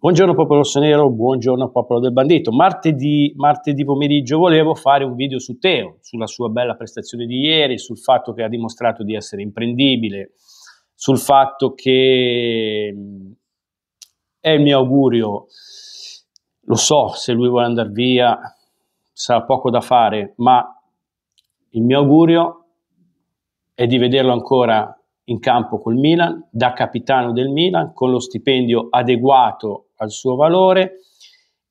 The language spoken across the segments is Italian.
Buongiorno popolo rossonero, buongiorno popolo del bandito. Martedì, martedì, pomeriggio volevo fare un video su Teo, sulla sua bella prestazione di ieri, sul fatto che ha dimostrato di essere imprendibile, sul fatto che mm, è il mio augurio, lo so se lui vuole andare via, sarà poco da fare, ma il mio augurio è di vederlo ancora in campo col Milan, da capitano del Milan, con lo stipendio adeguato al suo valore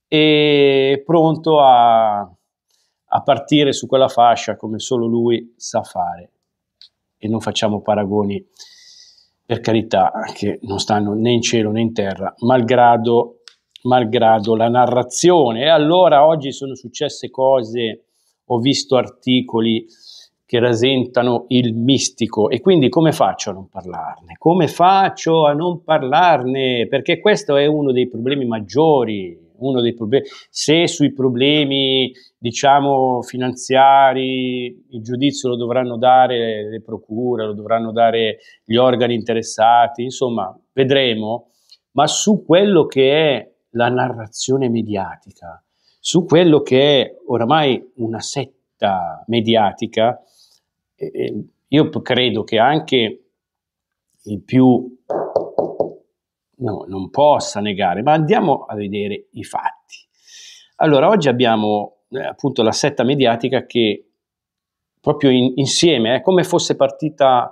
e pronto a, a partire su quella fascia come solo lui sa fare. E non facciamo paragoni, per carità, che non stanno né in cielo né in terra, malgrado, malgrado la narrazione. E allora oggi sono successe cose, ho visto articoli che rasentano il mistico e quindi come faccio a non parlarne? Come faccio a non parlarne? Perché questo è uno dei problemi maggiori, uno dei problemi, se sui problemi diciamo finanziari il giudizio lo dovranno dare le procure, lo dovranno dare gli organi interessati, insomma vedremo, ma su quello che è la narrazione mediatica, su quello che è oramai una setta mediatica, eh, io credo che anche il più no, non possa negare, ma andiamo a vedere i fatti. Allora, oggi abbiamo eh, appunto la setta mediatica che proprio in, insieme, eh, come fosse partita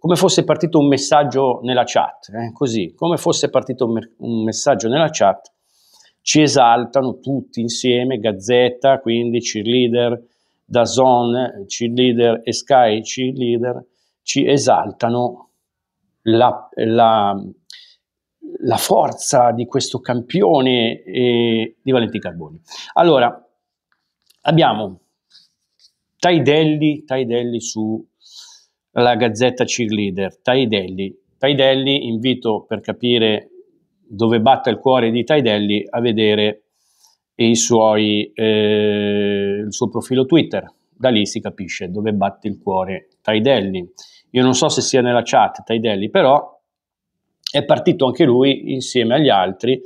come fosse partito un messaggio nella chat, eh, così, come fosse partito un, un, messaggio nella chat, ci esaltano tutti insieme, Gazzetta, quindi cheerleader, da Zone, cheerleader e Sky cheerleader ci esaltano la, la, la forza di questo campione eh, di Valenti Carboni. Allora, abbiamo Taidelli, Taidelli sulla Gazzetta Cheerleader, Taidelli. Taidelli, invito per capire dove batta il cuore di Taidelli a vedere i suoi, eh, il suo profilo Twitter. Da lì si capisce dove batte il cuore Taidelli. Io non so se sia nella chat Taidelli, però è partito anche lui insieme agli altri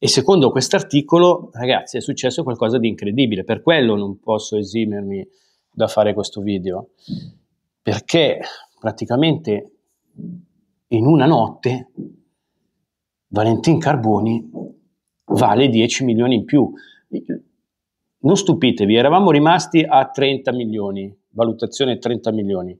e secondo quest'articolo, ragazzi, è successo qualcosa di incredibile. Per quello non posso esimermi da fare questo video, perché praticamente in una notte Valentin Carboni vale 10 milioni in più. Non stupitevi, eravamo rimasti a 30 milioni, valutazione 30 milioni.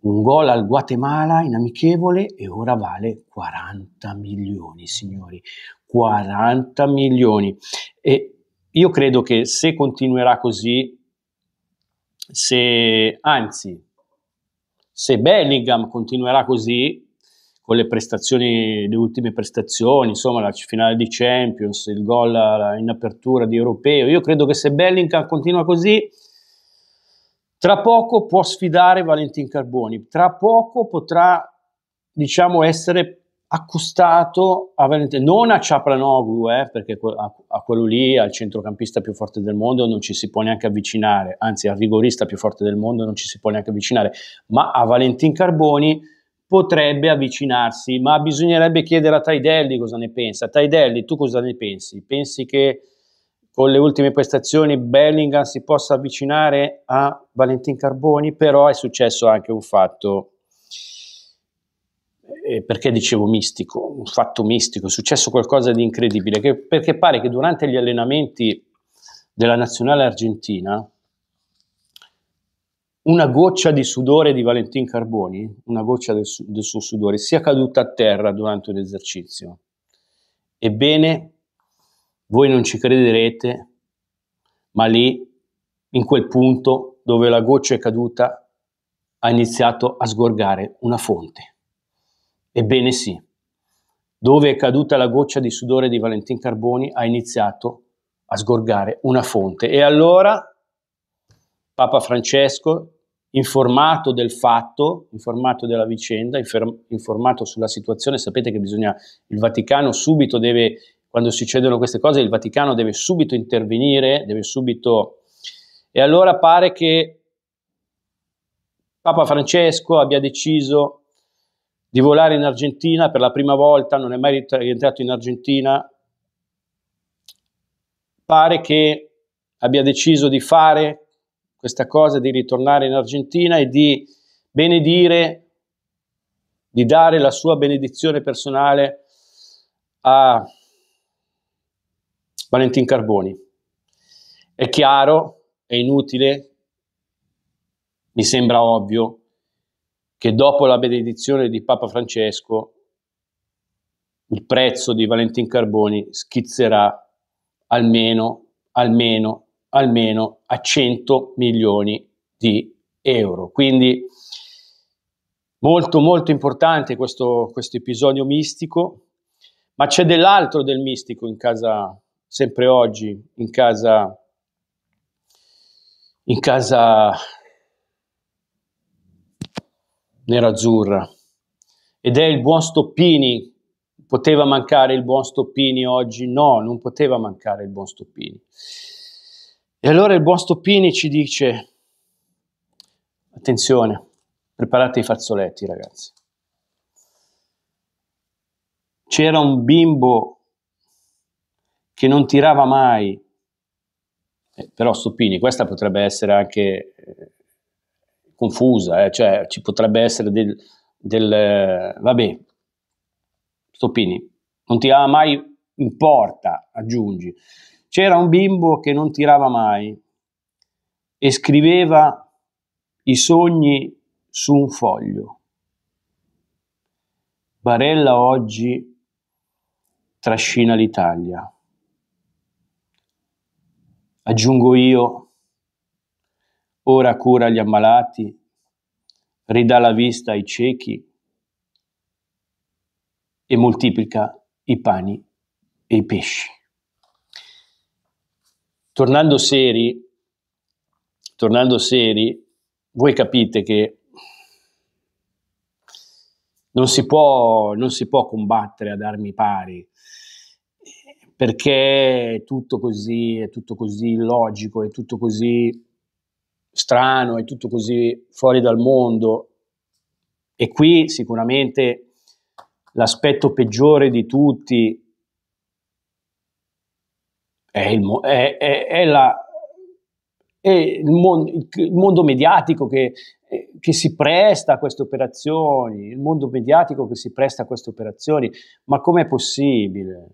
Un gol al Guatemala in amichevole e ora vale 40 milioni, signori. 40 milioni. E io credo che se continuerà così, se anzi, se Bellingham continuerà così, con le prestazioni, le ultime prestazioni, insomma la finale di Champions, il gol in apertura di Europeo. Io credo che se Bellingham continua così, tra poco può sfidare Valentin Carboni, tra poco potrà diciamo essere accostato a Valentin, non a Ciapranoglu, eh, perché a, a, quello lì, al centrocampista più forte del mondo, non ci si può neanche avvicinare, anzi al rigorista più forte del mondo non ci si può neanche avvicinare, ma a Valentin Carboni potrebbe avvicinarsi, ma bisognerebbe chiedere a Taidelli cosa ne pensa. Taidelli, tu cosa ne pensi? Pensi che con le ultime prestazioni Bellingham si possa avvicinare a Valentin Carboni, però è successo anche un fatto, eh, perché dicevo mistico, un fatto mistico, è successo qualcosa di incredibile, che, perché pare che durante gli allenamenti della nazionale argentina una goccia di sudore di Valentin Carboni, una goccia del, su- del, suo sudore, sia caduta a terra durante un esercizio. Ebbene, voi non ci crederete, ma lì, in quel punto dove la goccia è caduta, ha iniziato a sgorgare una fonte. Ebbene sì, dove è caduta la goccia di sudore di Valentin Carboni, ha iniziato a sgorgare una fonte. E allora Papa Francesco informato del fatto, informato della vicenda, informato sulla situazione. Sapete che bisogna, il Vaticano subito deve, quando succedono queste cose, il Vaticano deve subito intervenire, deve subito... E allora pare che Papa Francesco abbia deciso di volare in Argentina per la prima volta, non è mai rientrato in Argentina. Pare che abbia deciso di fare questa cosa di ritornare in Argentina e di benedire, di dare la sua benedizione personale a Valentin Carboni. È chiaro, è inutile, mi sembra ovvio che dopo la benedizione di Papa Francesco il prezzo di Valentin Carboni schizzerà almeno, almeno almeno a 100 milioni di euro. Quindi molto molto importante questo, questo episodio mistico, ma c'è dell'altro del mistico in casa, sempre oggi, in casa, in casa nerazzurra, ed è il buon Stoppini. Poteva mancare il buon Stoppini oggi? No, non poteva mancare il buon Stoppini. E allora il buon Stoppini ci dice, attenzione, preparate i fazzoletti ragazzi. C'era un bimbo che non tirava mai, eh, però Stoppini, questa potrebbe essere anche eh, confusa, eh, cioè ci potrebbe essere del, del eh, vabbè, Stoppini, non tirava mai in porta, aggiungi. C'era un bimbo che non tirava mai e scriveva i sogni su un foglio. Barella oggi trascina l'Italia. Aggiungo io, ora cura gli ammalati, ridà la vista ai ciechi e moltiplica i pani e i pesci tornando seri, tornando seri, voi capite che non si, può, non si può combattere ad armi pari perché è tutto così, è tutto così logico, è tutto così strano, è tutto così fuori dal mondo. E qui sicuramente l'aspetto peggiore di tutti è il, mo- è, è, è la, il, mon- il, mondo mediatico che, eh, che, si presta a queste operazioni, il mondo mediatico che si presta a queste operazioni, ma com'è possibile?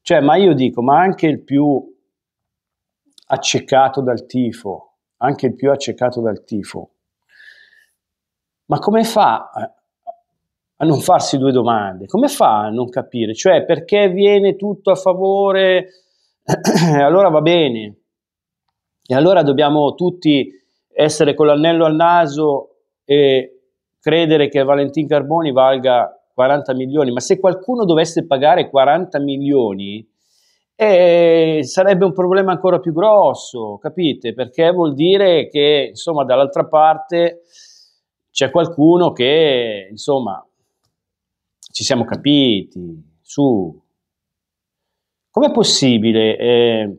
Cioè, ma io dico, ma anche il più accecato dal tifo, anche il più accecato dal tifo, ma come fa a non farsi due domande? Come fa a non capire? Cioè, perché viene tutto a favore eh, allora va bene. E allora dobbiamo tutti essere con l'annello al naso e credere che Valentin Carboni valga 40 milioni, ma se qualcuno dovesse pagare 40 milioni eh, sarebbe un problema ancora più grosso, capite? Perché vuol dire che insomma dall'altra parte c'è qualcuno che insomma ci siamo capiti su Com'è possibile eh,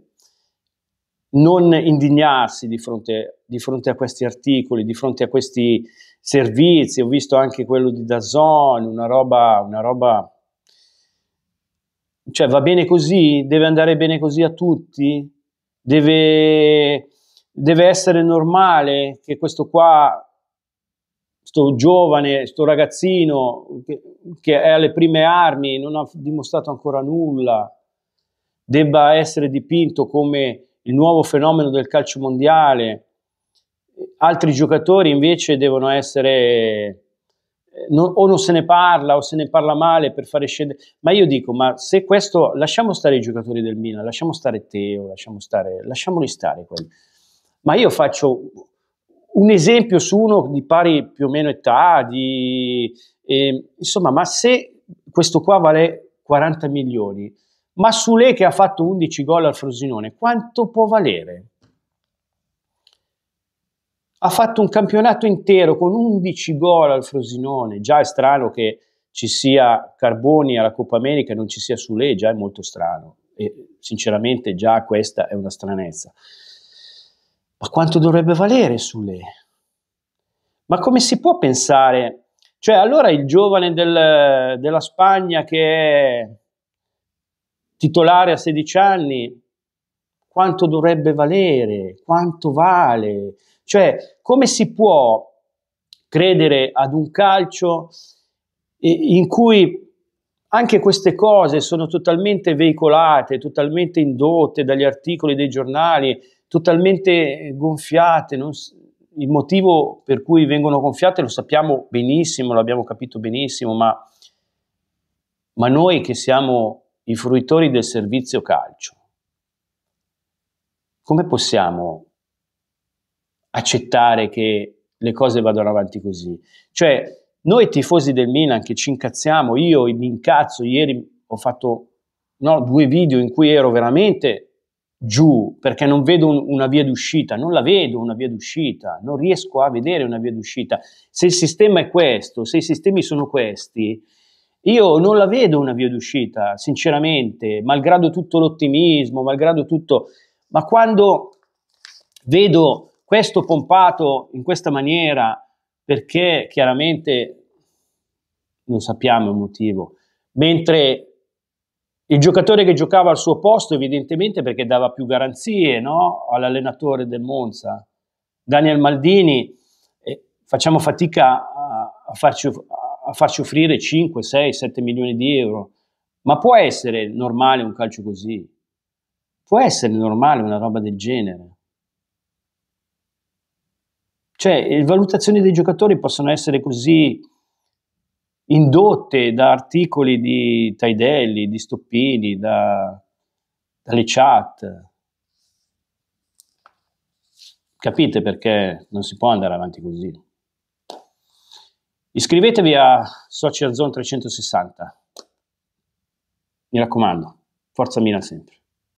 non indignarsi di fronte, di fronte, a questi articoli, di fronte a questi servizi? Ho visto anche quello di Dazon, una roba, una roba... Cioè va bene così? Deve andare bene così a tutti? Deve, deve essere normale che questo qua questo giovane, questo ragazzino che, che, è alle prime armi, non ha dimostrato ancora nulla, debba essere dipinto come il nuovo fenomeno del calcio mondiale, altri giocatori invece devono essere eh, non, o non se ne parla o se ne parla male per fare scendere. Ma io dico: ma se questo lasciamo stare i giocatori del Milan, lasciamo stare Teo, lasciamo stare, lasciamoli stare quelli. Ma io faccio un esempio su uno di pari più o meno età, di, eh, insomma, ma se questo qua vale 40 milioni, ma su lei che ha fatto 11 gol al Frosinone, quanto può valere? Ha fatto un campionato intero con 11 gol al Frosinone, già è strano che ci sia Carboni alla Coppa America e non ci sia su lei, già è molto strano e sinceramente già questa è una stranezza. Ma quanto dovrebbe valere su lei? Ma come si può pensare? Cioè allora il giovane del, della Spagna che è titolare a 16 anni, quanto dovrebbe valere, quanto vale, cioè come si può credere ad un calcio in cui anche queste cose sono totalmente veicolate, totalmente indotte dagli articoli dei giornali, totalmente eh, gonfiate. Non, il motivo per cui vengono gonfiate lo sappiamo benissimo, l'abbiamo capito benissimo, ma, ma noi che siamo i fruitori del servizio calcio, come possiamo accettare che le cose vadano avanti così? Cioè, noi tifosi del Milan che ci incazziamo, io mi incazzo, ieri ho fatto no, due video in cui ero veramente giù perché non vedo un, una via d'uscita, non la vedo una via d'uscita, non riesco a vedere una via d'uscita. Se il sistema è questo, se i sistemi sono questi, io non la vedo una via d'uscita, sinceramente, malgrado tutto l'ottimismo, malgrado tutto, ma quando vedo questo pompato in questa maniera, perché chiaramente non sappiamo il motivo, mentre il giocatore che giocava al suo posto evidentemente perché dava più garanzie no? all'allenatore del Monza, Daniel Maldini, eh, facciamo fatica a, a, farci, a farci offrire 5, 6, 7 milioni di euro. Ma può essere normale un calcio così? Può essere normale una roba del genere? Cioè, le valutazioni dei giocatori possono essere così indotte da articoli di Taidelli, di Stoppini, da, dalle chat. Capite perché non si può andare avanti così. Iscrivetevi a Social Zone 360. Mi raccomando, forza Milan sempre.